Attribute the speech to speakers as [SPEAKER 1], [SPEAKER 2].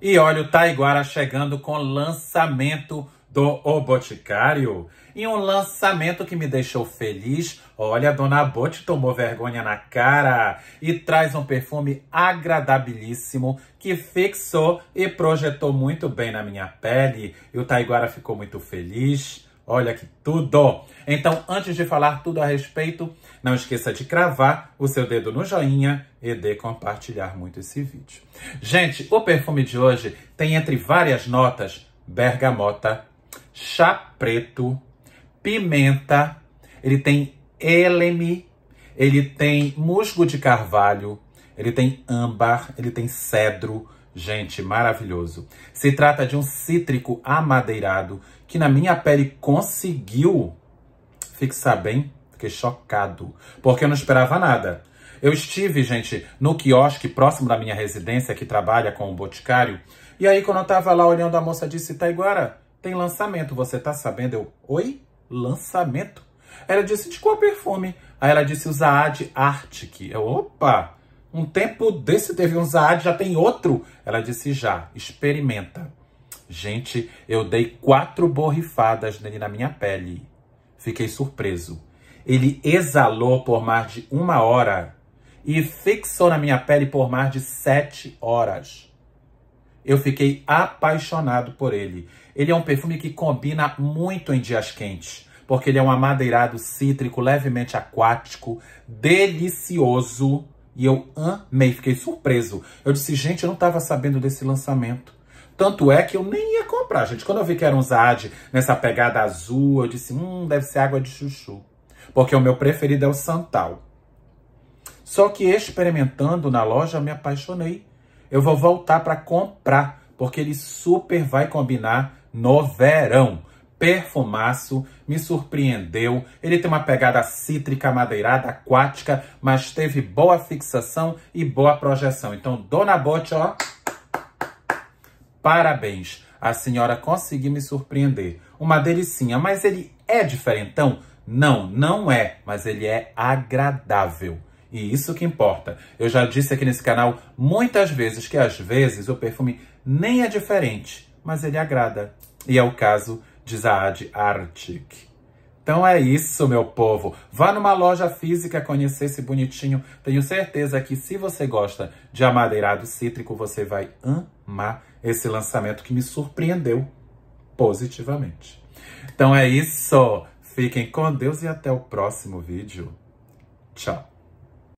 [SPEAKER 1] E olha o Taiguara chegando com lançamento do O Boticário. E um lançamento que me deixou feliz. Olha, a Dona Bote tomou vergonha na cara e traz um perfume agradabilíssimo que fixou e projetou muito bem na minha pele. E o Taiguara ficou muito feliz. Olha que tudo! Então, antes de falar tudo a respeito, não esqueça de cravar o seu dedo no joinha e de compartilhar muito esse vídeo. Gente, o perfume de hoje tem entre várias notas bergamota, chá preto, pimenta, ele tem eleme, ele tem musgo de carvalho, ele tem âmbar, ele tem cedro, Gente, maravilhoso. Se trata de um cítrico amadeirado que na minha pele conseguiu fixar bem. Fiquei chocado, porque eu não esperava nada. Eu estive, gente, no quiosque próximo da minha residência, que trabalha com o um boticário. E aí, quando eu tava lá olhando, a moça disse, Taiguara, tem lançamento, você tá sabendo? Eu, oi? Lançamento? Ela disse, de qual perfume? Aí ela disse, usa Ad Arctic. Eu, opa! Um tempo desse teve um Zad, já tem outro. Ela disse já, experimenta. Gente, eu dei quatro borrifadas nele na minha pele. Fiquei surpreso. Ele exalou por mais de uma hora e fixou na minha pele por mais de sete horas. Eu fiquei apaixonado por ele. Ele é um perfume que combina muito em dias quentes, porque ele é um amadeirado cítrico, levemente aquático, delicioso e eu amei, fiquei surpreso. Eu disse, gente, eu não estava sabendo desse lançamento. Tanto é que eu nem ia comprar, gente. Quando eu vi que era um Zad nessa pegada azul, eu disse, hum, deve ser água de chuchu. Porque o meu preferido é o Santal. Só que experimentando na loja, eu me apaixonei. Eu vou voltar para comprar, porque ele super vai combinar no verão perfumaço, me surpreendeu. Ele tem uma pegada cítrica, madeirada, aquática, mas teve boa fixação e boa projeção. Então, Dona Bote, ó, parabéns. A senhora conseguiu me surpreender. Uma delicinha, mas ele é diferentão? Não, não é, mas ele é agradável. E isso que importa. Eu já disse aqui nesse canal muitas vezes que às vezes o perfume nem é diferente, mas ele agrada. E é o caso de Zaad Arctic. Então é isso, meu povo. Vá numa loja física conhecer esse bonitinho. Tenho certeza que se você gosta de amadeirado cítrico, você vai amar esse lançamento que me surpreendeu positivamente. Então é isso. Fiquem com Deus e até o próximo vídeo. Tchau.